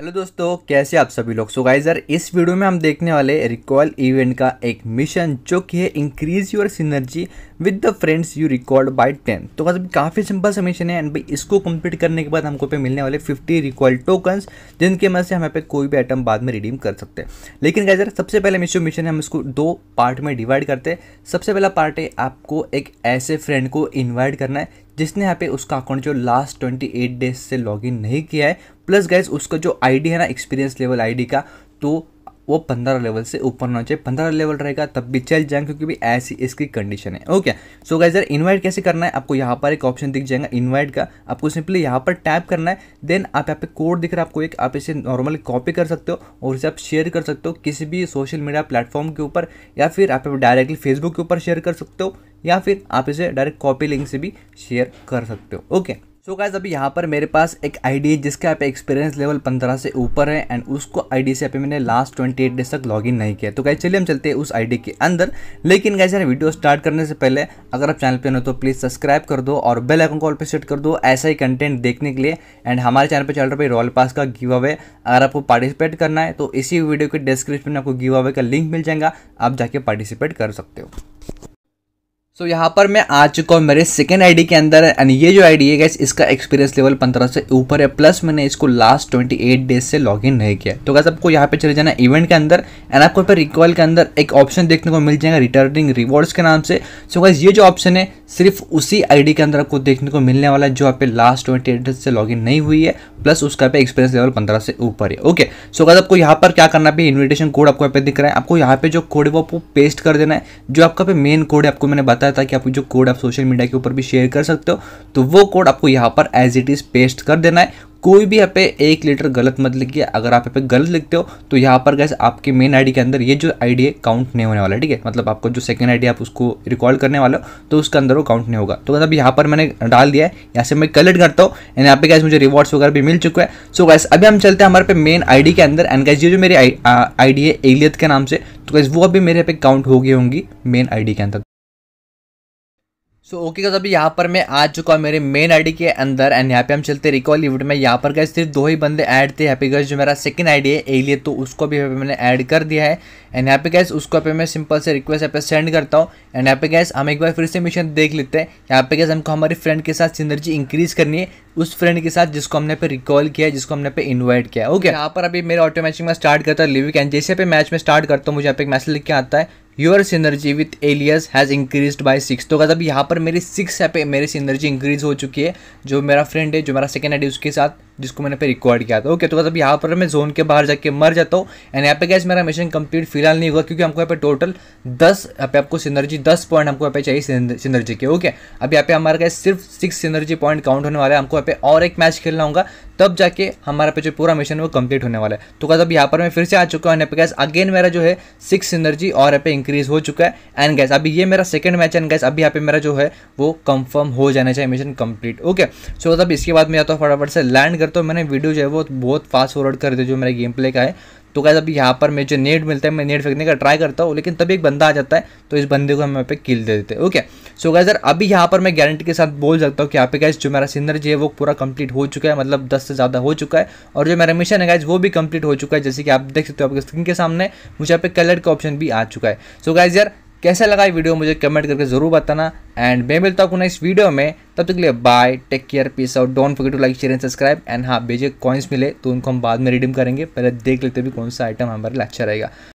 hello दोस्तों कैसे आप सभी लोग सो गाइजर इस वीडियो में हम देखने वाले रिकॉल इवेंट का एक मिशन जो कि है increase your synergy with the friends you record by ten तो भाई काफ़ी सिंपल सा मिशन है एंड भाई इसको कंप्लीट करने के बाद हमको पे मिलने वाले 50 रिकॉल टोकन्स जिनके मदद से हमें पे कोई भी आइटम बाद में रिडीम कर सकते हैं लेकिन गाइजर सबसे पहले मिशो मिशन है हम इसको दो पार्ट में डिवाइड करते हैं सबसे पहला पार्ट है आपको एक ऐसे फ्रेंड को इन्वाइट करना है जिसने यहाँ पे उसका अकाउंट जो लास्ट ट्वेंटी एट डेज से लॉगिन नहीं किया है प्लस गैस उसका जो आईडी है ना एक्सपीरियंस लेवल आईडी का तो वो पंद्रह लेवल से ऊपर होना चाहिए पंद्रह लेवल रहेगा तब भी चल जाएंगे क्योंकि भी ऐसी इसकी कंडीशन है ओके सो गाइज इन्वाइट कैसे करना है आपको यहाँ पर एक ऑप्शन दिख जाएगा इन्वाइट का आपको सिंपली यहाँ पर टैप करना है देन आप यहाँ पे कोड दिख रहा है आपको एक आप इसे नॉर्मली कॉपी कर सकते हो और इसे आप शेयर कर सकते हो किसी भी सोशल मीडिया प्लेटफॉर्म के ऊपर या फिर आप डायरेक्टली फेसबुक के ऊपर शेयर कर सकते हो या फिर आप इसे डायरेक्ट कॉपी लिंक से भी शेयर कर सकते हो ओके सो so गाइज अभी यहाँ पर मेरे पास एक आईडी है जिसके आप एक्सपीरियंस लेवल 15 से ऊपर है एंड उसको आईडी से आप मैंने लास्ट 28 डेज तक लॉगिन नहीं किया तो गाइज चलिए हम चलते हैं उस आईडी के अंदर लेकिन गाइज यार वीडियो स्टार्ट करने से पहले अगर आप चैनल पे हो तो प्लीज़ सब्सक्राइब कर दो और बेल आइकन कॉल पर सेट कर दो ऐसा ही कंटेंट देखने के लिए एंड हमारे चैनल पर चल रहा है रॉयल पास का गिव अवे अगर आपको पार्टिसिपेट करना है तो इसी वीडियो के डिस्क्रिप्शन में आपको गिव अवे का लिंक मिल जाएगा आप जाके पार्टिसिपेट कर सकते हो सो so, यहाँ पर मैं आ चुका हूँ मेरे सेकेंड आईडी के अंदर एंड ये जो आईडी है गैस इसका एक्सपीरियंस लेवल पंद्रह से ऊपर है प्लस मैंने इसको लास्ट ट्वेंटी एट डेज से लॉगिन नहीं किया तो गैस आपको यहाँ पे चले जाना इवेंट के अंदर एंड आपको यहाँ पर रिकॉल के अंदर एक ऑप्शन देखने को मिल जाएगा रिटर्निंग रिवॉर्ड्स के नाम से सो so, गैस ये जो ऑप्शन है सिर्फ उसी आई के अंदर आपको देखने को मिलने वाला है जो आप लास्ट ट्वेंटी एट डेज से लॉग नहीं हुई है प्लस उसका पे एक्सपीरियंस लेवल पंद्रह से ऊपर है ओके सो गैस आपको यहाँ पर क्या करना है इन्विटेशन कोड आपको यहाँ पे दिख रहा है आपको यहाँ पे जो कोड है वो पेस्ट कर देना है जो आपका पे मेन कोड है आपको मैंने बताया है ताकि आप जो कोड आप सोशल मीडिया के ऊपर भी शेयर कर सकते हो तो वो कोड आपको यहाँ पर एज इट इज़ पेस्ट कर देना है कोई भी यहाँ पे एक लीटर गलत मत लिखिए अगर आप यहाँ पे गलत लिखते हो तो यहाँ पर गैस आपके मेन आईडी के अंदर ये जो आईडी है काउंट नहीं होने वाला है ठीक है मतलब आपको जो सेकंड आईडी आप उसको रिकॉल करने वाले हो तो उसके अंदर वो काउंट नहीं होगा तो मतलब यहाँ पर मैंने डाल दिया है यहाँ से मैं कलेक्ट करता हूँ एंड यहाँ पे गैस मुझे रिवॉर्ड्स वगैरह भी मिल चुका है सो गैस अभी हम चलते हैं हमारे पे मेन आई के अंदर एंड गैस ये जो मेरी आई है एलियत के नाम से तो गैस वो अभी मेरे यहाँ पे काउंट हो गई होंगी मेन आई के अंदर सो ओके गज अभी यहाँ पर मैं आ चुका हूँ मेरे मेन आईडी के अंदर एंड यहाँ पे हम चलते रिकॉल इवेंट में यहाँ पर गए सिर्फ दो ही बंदे ऐड थे यहाँ पे जो मेरा सेकंड आईडी है एलिए तो उसको भी यहाँ पे मैंने ऐड कर दिया है एंड यहाँ पे गैस उसको पे मैं सिंपल से रिक्वेस्ट यहाँ पे सेंड करता हूँ एंड यहाँ पे गैस हम एक बार फिर से मिशन देख लेते हैं यहाँ पे गैस हमको हमारे फ्रेंड के साथ सिनर्जी इंक्रीज करनी है उस फ्रेंड के साथ जिसको हमने पे रिकॉल किया है जिसको हमने पे इनवाइट किया है ओके यहाँ पर अभी मेरे ऑटो मैचिंग में स्टार्ट करता है लिविक एंड जैसे पे मैच में स्टार्ट करता हूँ मुझे यहाँ पे एक मैसेज लिख के आता है your synergy with allies has increase by six तो मतलब यहाँ पर मेरी सिक्स है पे मेरी सिनर्जी इंक्रीज हो चुकी है जो मेरा फ्रेंड है जो मेरा सेकेंड है उसके साथ जिसको मैंने पे रिकॉर्ड किया था ओके तो बस अब यहाँ पर मैं जोन के बाहर जाके मर जाता हूँ एंड यहाँ पे गैस मेरा मिशन कंप्लीट फिलहाल नहीं हुआ क्योंकि हमको यहाँ पे टोटल दस यहाँ पे आपको सिनर्जी दस पॉइंट हमको यहाँ पे चाहिए सिनर्जी के ओके अब यहाँ पे हमारे गैस सिर्फ सिक्स सिनर्जी पॉइंट काउंट होने वाला है हमको यहाँ पे और एक मैच खेलना होगा तब जाके हमारा पे जो पूरा मिशन है वो कंप्लीट होने वाला है तो गैस अब यहाँ पर मैं फिर से आ चुका हूँ एंड पे गैस अगेन मेरा जो है सिक्स सिनर्जी और यहाँ पे इंक्रीज हो चुका है एंड गैस अभी ये मेरा सेकंड मैच एंड गैस अभी यहाँ पे मेरा जो है वो कंफर्म हो जाना चाहिए मिशन कंप्लीट ओके सो अब इसके बाद मैं जाता हूँ फटाफट से लैंड करता तो हूँ मैंने वीडियो जो है वो बहुत फास्ट फॉरवर्ड कर दिया जो मेरा गेम प्ले का है तो कैसे अभी यहाँ पर मुझे नेट मिलता है मैं नेट फेंकने का ट्राई करता हूँ लेकिन तभी एक बंदा आ जाता है तो इस बंदे को हम यहाँ पे किल दे देते हैं ओके सो गैस सर अभी यहाँ पर मैं गारंटी के साथ बोल सकता हूँ कि यहाँ पे गैस जो मेरा सिंदर जी है वो पूरा कंप्लीट हो चुका है मतलब दस से ज़्यादा हो चुका है और जो मेरा मिशन है गैस वो भी कंप्लीट हो चुका है जैसे कि आप देख सकते हो आपके स्क्रीन के सामने मुझे यहाँ पे कलर का ऑप्शन भी आ चुका है सो गैस यार कैसा लगा ये वीडियो मुझे कमेंट करके ज़रूर बताना एंड मैं मिलता हूँ इस वीडियो में तब तक के लिए bye take care peace out don't forget to like share and subscribe and हाँ बेजे कॉइन्स मिले तो उनको हम बाद में रिडीम करेंगे पहले देख लेते भी कौन सा आइटम हमारे लिए अच्छा रहेगा